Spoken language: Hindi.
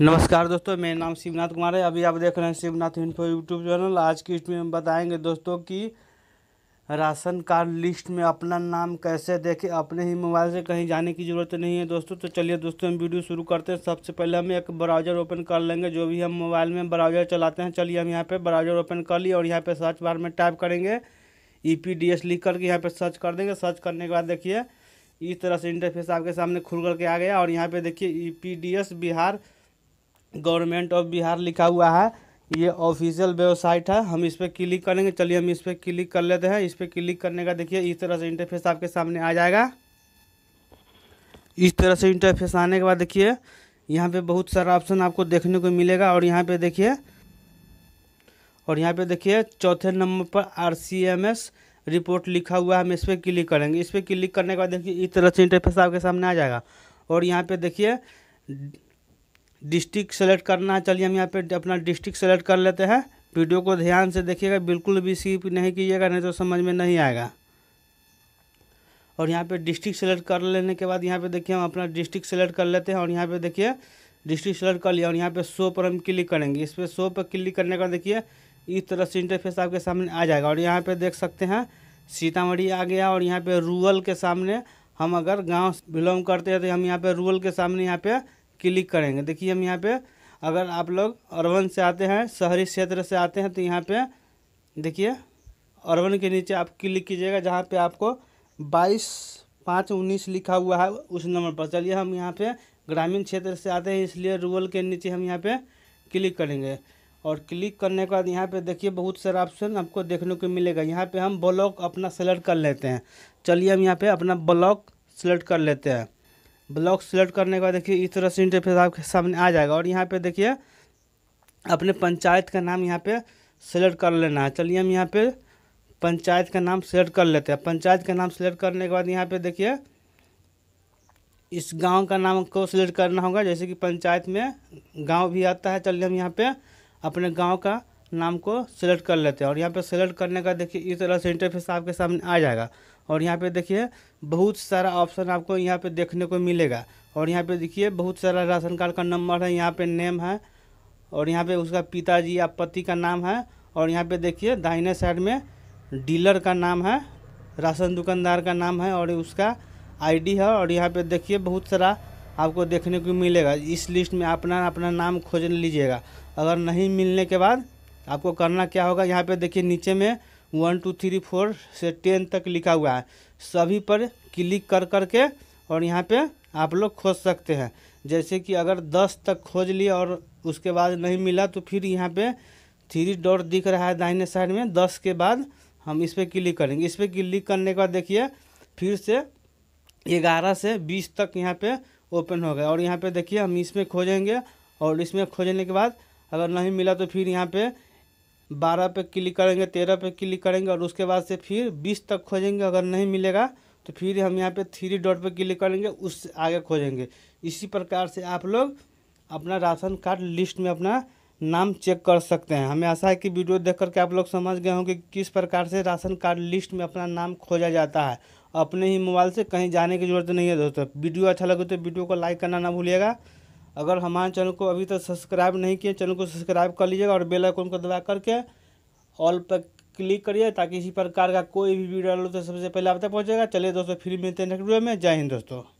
नमस्कार दोस्तों मेरा नाम शिवनाथ कुमार है अभी आप देख रहे हैं शिवनाथ इन्फो यूट्यूब चैनल आज की इसमें हम बताएंगे दोस्तों कि राशन कार्ड लिस्ट में अपना नाम कैसे देखें अपने ही मोबाइल से कहीं जाने की ज़रूरत नहीं है दोस्तों तो चलिए दोस्तों हम वीडियो शुरू करते हैं सबसे पहले हम एक ब्राउज़र ओपन कर लेंगे जो भी हम मोबाइल में ब्राउज़र चलाते हैं चलिए हम यहाँ पर ब्राउज़र ओपन कर लिए और यहाँ पर सर्च बार में टाइप करेंगे ई पी डी एस लिख करके यहाँ पर सर्च कर देंगे सर्च करने के बाद देखिए इस तरह से इंटरफेस आपके सामने खुल करके आ गया और यहाँ पर देखिए E P D S Bihar government of Bihar लिखा हुआ है ये ऑफिशियल वेबसाइट है हम इस पर क्लिक करेंगे चलिए हम इस पर क्लिक कर लेते हैं इस पर क्लिक करने का देखिए इस तरह से इंटरफेस आपके सामने आ जाएगा इस तरह से इंटरफेस आने के बाद देखिए यहाँ पे बहुत सारा ऑप्शन आपको देखने को मिलेगा और यहाँ पे देखिए और यहाँ पे देखिए चौथे नंबर पर R C M S report लिखा हुआ है हम इस पर क्लिक करेंगे इस पर क्लिक करने के बाद देखिए इस तरह से इंटरफेस आपके सामने आ जाएगा और यहाँ पर देखिए डिस्ट्रिक्ट सेलेक्ट करना है चलिए हम यहाँ पे अपना डिस्ट्रिक्ट सेलेक्ट कर लेते हैं वीडियो को ध्यान से देखिएगा बिल्कुल भी स्किप नहीं कीजिएगा नहीं तो समझ में नहीं आएगा और यहाँ पे डिस्ट्रिक्ट सेलेक्ट कर लेने के बाद यहाँ पे देखिए हम अपना डिस्ट्रिक्ट सेलेक्ट कर लेते हैं और यहाँ पे देखिए डिस्ट्रिक्ट सेलेक्ट कर लिया और यहाँ पे शो पर हम क्लिक करेंगे इस पर शो पर क्लिक करने के बाद देखिए इस तरह से इंटरफेस आपके सामने आ जाएगा और यहाँ पर देख सकते हैं सीतामढ़ी आ गया और यहाँ पर रूरल के सामने हम अगर गाँव बिलोंग करते हैं तो हम यहाँ पर रूरल के सामने यहाँ पर क्लिक करेंगे देखिए हम यहाँ पे अगर आप लोग अरवन से आते हैं शहरी क्षेत्र से आते हैं तो यहाँ पे देखिए अरवन के नीचे आप क्लिक कीजिएगा जहाँ पे आपको बाईस पाँच उन्नीस लिखा हुआ है उस नंबर पर चलिए हम यहाँ पे ग्रामीण क्षेत्र से आते हैं इसलिए रूरल के नीचे हम यहाँ पे क्लिक करेंगे और क्लिक करने के बाद यहाँ पे देखिए बहुत सारा ऑप्शन आपको देखने को मिलेगा यहाँ पे हम ब्लॉक अपना सेलेक्ट कर लेते हैं चलिए हम यहाँ पे अपना ब्लॉक सेलेक्ट कर लेते हैं ब्लॉक सेलेक्ट करने के बाद देखिए इस तरह से इंटरफेस आपके सामने आ जाएगा और यहाँ पे देखिए अपने पंचायत का नाम यहाँ पे सेलेक्ट कर लेना है चलिए हम यहाँ पे पंचायत का नाम सेलेक्ट कर लेते हैं पंचायत का नाम सेलेक्ट करने के बाद यहाँ पे देखिए इस गांव का नाम को सिलेक्ट करना होगा जैसे कि पंचायत में गाँव भी आता है चलिए हम यहाँ पे अपने गाँव का नाम को सिलेक्ट कर लेते हैं और यहाँ पर सेलेक्ट करने का देखिए इस तरह से इंटरफेस आपके सामने आ जाएगा और यहाँ पे देखिए बहुत सारा ऑप्शन आपको यहाँ पे देखने को मिलेगा और यहाँ पे देखिए बहुत सारा राशन कार्ड का नंबर है यहाँ पे नेम है और यहाँ पे उसका पिताजी या पति का नाम है और यहाँ पे देखिए दाहिने साइड में डीलर का नाम है राशन दुकानदार का नाम है और उसका आई है और यहाँ पर देखिए बहुत सारा आपको देखने को मिलेगा इस लिस्ट में अपना अपना नाम खोज लीजिएगा अगर नहीं मिलने के बाद आपको करना क्या होगा यहाँ पे देखिए नीचे में वन टू थ्री फोर से टेन तक लिखा हुआ है सभी पर क्लिक कर कर के और यहाँ पे आप लोग खोज सकते हैं जैसे कि अगर दस तक खोज लिए और उसके बाद नहीं मिला तो फिर यहाँ पे थ्री डॉट दिख रहा है दाहिने साइड में दस के बाद हम इस पर क्लिक करेंगे इस पर क्लिक करने के बाद देखिए फिर से ग्यारह से बीस तक यहाँ पर ओपन हो गया और यहाँ पर देखिए हम इसमें खोजेंगे और इसमें खोजने के बाद अगर नहीं मिला तो फिर यहाँ पे बारह पे क्लिक करेंगे तेरह पे क्लिक करेंगे और उसके बाद से फिर बीस तक खोजेंगे अगर नहीं मिलेगा तो फिर हम यहाँ पे थ्री डॉट पे क्लिक करेंगे उस आगे खोजेंगे इसी प्रकार से आप लोग अपना राशन कार्ड लिस्ट में अपना नाम चेक कर सकते हैं हमें आशा है कि वीडियो देख करके आप लोग समझ गए होंगे कि किस प्रकार से राशन कार्ड लिस्ट में अपना नाम खोजा जाता है अपने ही मोबाइल से कहीं जाने की जरूरत नहीं है दोस्तों वीडियो अच्छा लगे तो वीडियो को लाइक करना ना भूलिएगा अगर हमारे चैनल को अभी तक सब्सक्राइब नहीं किए चैनल को सब्सक्राइब कर लीजिएगा और बेल आइकन को दबा करके ऑल पर क्लिक करिए ताकि इसी प्रकार का कोई भी वीडियो डालो तो सबसे पहले आप तक पहुँचेगा चलिए दोस्तों फिर मिलते हैं नेक्स्ट वीडियो में जय हिंद दोस्तों